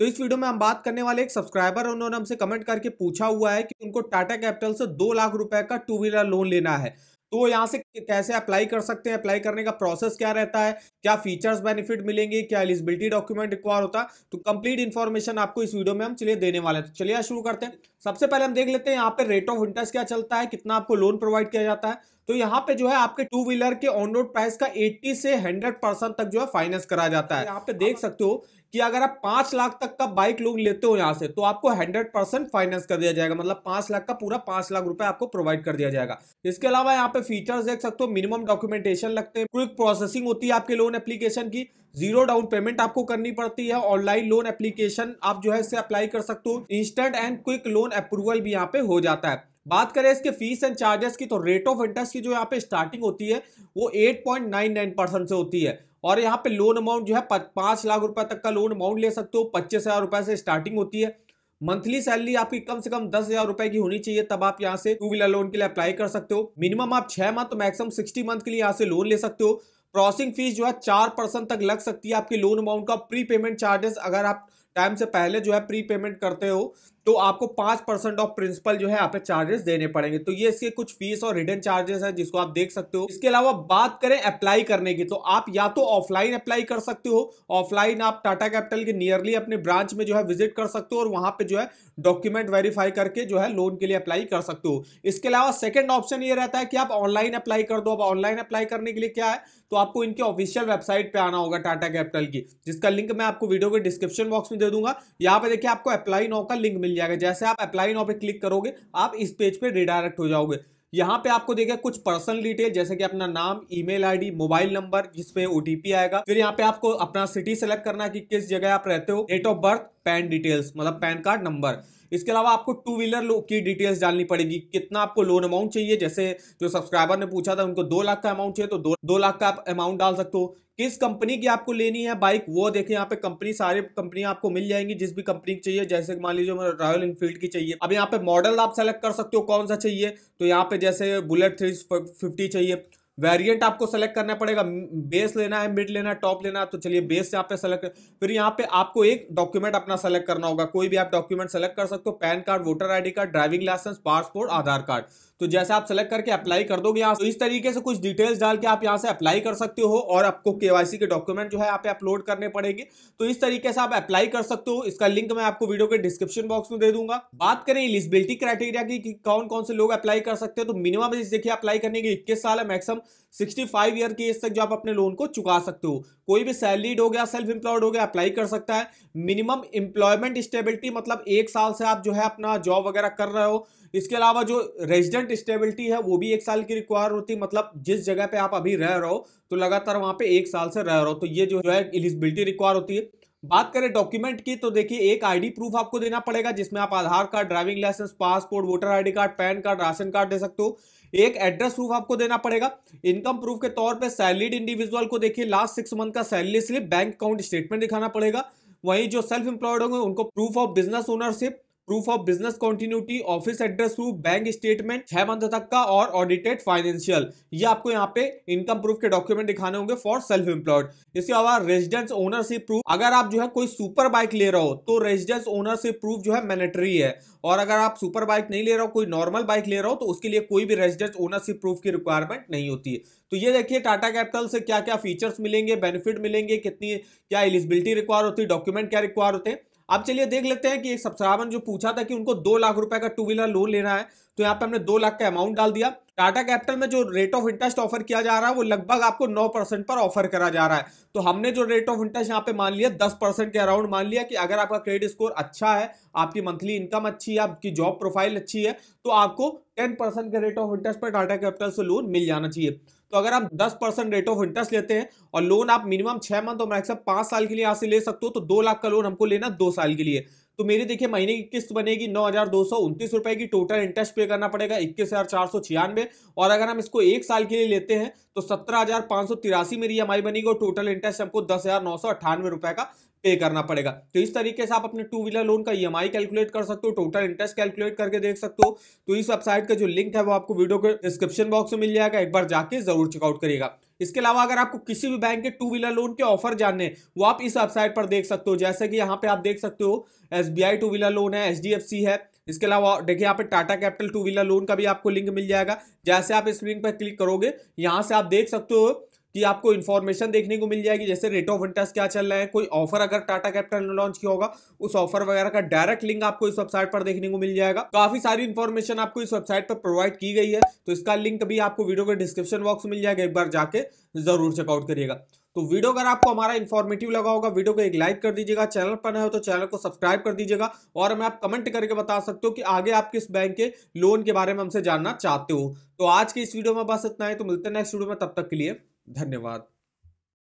तो इस वीडियो में हम बात करने वाले एक सब्सक्राइबर उन्होंने हमसे कमेंट करके पूछा हुआ है कि उनको टाटा कैपिटल से दो लाख रुपए का टू व्हीलर लोन लेना है तो यहाँ से कैसे अप्लाई कर सकते हैं अप्लाई करने का प्रोसेस क्या रहता है क्या फीचर्स बेनिफिट मिलेंगे क्या एलिजिबिलिटी डॉक्यूमेंट रिक्वायर होता है तो कंप्लीट इन्फॉर्मेशन आपको इस वीडियो में हम चलिए देने वाले हैं तो चलिए शुरू करते हैं सबसे पहले हम देख लेते हैं यहाँ पे रेट ऑफ इंटरेस्ट क्या चलता है कितना आपको लोन प्रोवाइड किया जाता है तो यहाँ पे जो है आपके टू व्हीलर के ऑन रोड प्राइस का 80 से 100 परसेंट तक जो है फाइनेंस करा जाता है यहाँ पे देख हाँ। सकते हो कि अगर आप पांच लाख तक का बाइक लोन लेते हो यहाँ से तो आपको हंड्रेड परसेंट फाइनेंस कर दिया जाएगा मतलब पांच लाख का पूरा पांच लाख रुपए आपको प्रोवाइड कर दिया जाएगा इसके अलावा यहाँ पे फीचर्स देख सकते हो मिनिमम डॉक्यूमेंटेशन लगते हैं क्विक प्रोसेसिंग होती है आपके लोन एप्लीकेशन की जीरो डाउन पेमेंट आपको करनी पड़ती है ऑनलाइन लोन एप्लीकेशन आप जो है इससे अप्लाई कर सकते हो instant and quick loan approval भी यहाँ पे हो जाता है बात करें इसके फीस एंड चार्जेस की तो रेट ऑफ इंटरेस्ट की जो यहाँ पे स्टार्टिंग होती है वो 8.99 परसेंट से होती है और यहाँ पे लोन अमाउंट जो है पांच लाख रुपए तक का लोन अमाउंट ले सकते हो पच्चीस हजार रुपए से स्टार्टिंग होती है मंथली सैलरी आपकी कम से कम दस हजार रुपए की होनी चाहिए तब आप यहाँ से टू व्हीलर लोन के लिए अप्लाई कर सकते हो मिनिमम आप छह मंथ तो मैक्सिमम सिक्सटी मंथ के लिए यहाँ से लोन ले सकते हो प्रोसेसिंग फीस जो है चार परसेंट तक लग सकती है आपके लोन अमाउंट का प्री पेमेंट चार्जेस अगर आप टाइम से पहले जो है प्री पेमेंट करते हो तो आपको पांच परसेंट ऑफ प्रिंसिपल जो है आप चार्जेस देने पड़ेंगे तो ये इसके कुछ फीस और रिटर्न चार्जेस हैं जिसको आप देख सकते हो इसके अलावा बात करें अप्लाई करने की तो आप या तो ऑफलाइन अप्लाई कर सकते हो ऑफलाइन आप टाटा कैपिटल के नियरली अपने ब्रांच में जो है विजिट कर सकते हो और वहां पर जो है डॉक्यूमेंट वेरीफाई करके जो है लोन के लिए अप्लाई कर सकते हो इसके अलावा सेकेंड ऑप्शन ये रहता है कि आप ऑनलाइन अप्लाई कर दो अब ऑनलाइन अप्लाई करने के लिए क्या है तो आपको इनके ऑफिशियल वेबसाइट पे आना होगा टाटा कैपिटल की जिसका लिंक मैं आपको वीडियो के डिस्क्रिप्शन बॉक्स में दे दूंगा यहाँ पे देखिए आपको अप्लाई नाउ का लिंक मिल जाएगा जैसे आप अप्लाई नाउ पे क्लिक करोगे आप इस पेज पे रिडायरेक्ट हो जाओगे यहाँ पे आपको देखिए कुछ पर्सनल डिटेल जैसे कि अपना नाम ईमेल आईडी मोबाइल नंबर जिसपे ओटीपी आएगा फिर यहाँ पे आपको अपना सिटी सेलेक्ट करना कि किस जगह आप रहते हो date of birth PAN details मतलब पैन कार्ड नंबर इसके अलावा आपको टू व्हीलर की डिटेल्स डालनी पड़ेगी कितना आपको लोन अमाउंट चाहिए जैसे जो सब्सक्राइबर ने पूछा था उनको दो लाख का अमाउंट चाहिए तो दो, दो लाख का आप अमाउंट डाल सकते हो किस कंपनी की आपको लेनी है बाइक वो देखें यहाँ पे कंपनी सारे कंपनी आपको मिल जाएंगी जिस भी कंपनी की चाहिए जैसे मान लीजिए रॉयल इनफील्ड की चाहिए अब यहाँ पे मॉडल आप सेलेक्ट कर सकते हो कौन सा चाहिए तो यहाँ पे जैसे बुलेट थ्री फिफ्टी चाहिए वेरिएंट आपको सेलेक्ट करना पड़ेगा बेस लेना है मिड लेना है टॉप लेना है तो चलिए बेस यहाँ पे सेलेक्ट फिर यहाँ पे आपको एक डॉक्यूमेंट अपना सेलेक्ट करना होगा कोई भी आप डॉक्यूमेंट सेलेक्ट कर सकते हो PAN card voter ID card driving licence passport Aadhaar card तो जैसे आप सेलेक्ट करके अप्लाई कर दोगे यहाँ तो इस तरीके से कुछ डिटेल्स डाल के आप यहाँ से अप्लाई कर सकते हो और आपको केवाईसी के डॉक्यूमेंट जो है आप अपलोड करने पड़ेंगे तो इस तरीके से आप अप्लाई कर सकते हो इसका लिंक मैं आपको वीडियो के डिस्क्रिप्शन बॉक्स में दे दूंगा बात करें एलिजिबिलिटी क्राइटेरिया की कौन कौन से लोग अप्लाई कर सकते हैं तो मिनिमम देखिए अप्लाई करने की इक्कीस साल है मैक्सिमम सिक्सटी फाइव ईयर की एज तक जो आप अपने लोन को चुका सकते हो कोई भी सैलरीड हो गया सेल्फ एम्प्लॉयड हो गया अप्लाई कर सकता है मिनिमम एम्प्लॉयमेंट स्टेबिलिटी मतलब एक साल से आप जो है अपना जॉब वगैरह कर रहे हो इसके अलावा जो रेजिडेंट स्टेबिलिटी है वो भी एक साल की रिक्वायर होती है मतलब जिस जगह पे आप अभी रह रहे हो तो लगातार वहां पे एक साल से रह रहे हो तो ये जो है एलिजिबिलिटी रिक्वायर होती है बात करें डॉक्यूमेंट की तो देखिए एक आईडी प्रूफ आपको देना पड़ेगा जिसमें आप Aadhaar card driving licence passport voter ID card PAN card ration card दे सकते हो एक एड्रेस प्रूफ आपको देना पड़ेगा इनकम प्रूफ के तौर पे सैलरीड इंडिविजुअल को देखिए लास्ट सिक्स मंथ का salary slip bank account statement दिखाना पड़ेगा वहीं जो सेल्फ एम्प्लॉयड होंगे उनको proof of business ownership proof of business continuity office address proof bank statement छह मंथ तक का और ऑडिटेड फाइनेंशियल ये आपको यहाँ पे इनकम प्रूफ के डॉक्यूमेंट दिखाने होंगे फॉर सेल्फ एम्प्लॉयड इसके अलावा रेजिडेंस ओनरशिप प्रूफ अगर आप जो है कोई सुपर बाइक ले रहे हो तो रेजिडेंस ओनरशिप प्रूफ जो है मैनेटरी है और अगर आप सुपर बाइक नहीं ले रहे हो कोई नॉर्मल बाइक ले रहे हो तो उसके लिए कोई भी रेजिडेंस ओनरशिप प्रूफ की रिक्वायरमेंट नहीं होती है तो ये देखिए टाटा कैपिटल से क्या क्या फीचर्स मिलेंगे बेनिफिट मिलेंगे कितनी क्या एलिजिबिलिटी रिक्वायर होती है डॉक्यूमेंट क्या रिक्वायर होते हैं अब चलिए देख लेते हैं कि एक सब्सरावन जो पूछा था कि उनको दो लाख रुपए का टू व्हीलर लोन लेना है तो यहाँ पे हमने दो लाख का अमाउंट डाल दिया टाटा कैपिटल में जो रेट ऑफ इंटरेस्ट ऑफर किया जा रहा है वो लगभग आपको नौ परसेंट पर ऑफर करा जा रहा है तो हमने जो रेट ऑफ इंटरेस्ट यहाँ पे मान लिया दस परसेंट के अराउंड मान लिया कि अगर आपका क्रेडिट स्कोर अच्छा है आपकी मंथली इनकम अच्छी है आपकी जॉब प्रोफाइल अच्छी है तो आपको टेन परसेंट के रेट ऑफ इंटरेस्ट पर टाटा कैपिटल से लोन मिल जाना चाहिए तो अगर आप दस परसेंट रेट ऑफ इंटरेस्ट लेते हैं और लोन आप मिनिमम छह मंथ और मैक्सिमम पांच साल के लिए यहाँ से ले सकते हो तो दो लाख का लोन हमको लेना दो साल के लिए तो मेरी देखिए महीने की किस्त बनेगी नौ हजार दो सौ उनतीस रुपए की टोटल इंटरेस्ट पे करना पड़ेगा इक्कीस हजार चार सौ छियानवे और अगर हम इसको एक साल के लिए लेते हैं तो सत्रह हजार पांच सौ तिरासी मेरी ई बनेगी और टोटल इंटरेस्ट हमको दस हजार नौ सौ अट्ठानवे रुपए का पे करना पड़ेगा तो इस तरीके से आप अपने टू व्हीलर लोन का ई e कैलकुलेट कर सकते हो टोटल इंटरेस्ट कैलकुलेट करके देख सकते हो तो इस वेबसाइट का जो लिंक है वो आपको वीडियो के डिस्क्रिप्शन बॉक्स में मिल जाएगा एक बार जाके जरूर चेकआउट करिएगा इसके अलावा अगर आपको किसी भी बैंक के टू व्हीलर लोन के ऑफर जानने वो आप इस वेबसाइट पर देख सकते हो जैसे कि यहाँ पे आप देख सकते हो एस टू व्हीलर लोन है एच है इसके अलावा देखिए यहाँ पे Tata capital two wheeler loan का भी आपको लिंक मिल जाएगा जैसे आप इस लिंक पर क्लिक करोगे यहाँ से आप देख सकते हो कि आपको इन्फॉर्मेशन देखने को मिल जाएगी जैसे रेट ऑफ इंटरेस्ट क्या चल रहा है कोई ऑफर अगर टाटा कैपिटल ने लॉन्च किया होगा उस ऑफर वगैरह का डायरेक्ट लिंक आपको इस वेबसाइट पर देखने को मिल जाएगा काफी सारी इन्फॉर्मेशन आपको इस वेबसाइट पर प्रोवाइड की गई है तो इसका लिंक भी आपको वीडियो के डिस्क्रिप्शन बॉक्स मिल जाएगा एक बार जाके जरूर चेकआउट करिएगा तो वीडियो अगर आपको हमारा इन्फॉर्मेटिव लगा होगा वीडियो को एक लाइक कर दीजिएगा चैनल पर नए हो तो चैनल को सब्सक्राइब कर दीजिएगा और हमें आप कमेंट करके बता सकते हो कि आगे आप किस बैंक के लोन के बारे में हमसे जानना चाहते हो तो आज के इस वीडियो में बस इतना है तो मिलते हैं नेक्स्ट वीडियो में तब तक के लिए धन्यवाद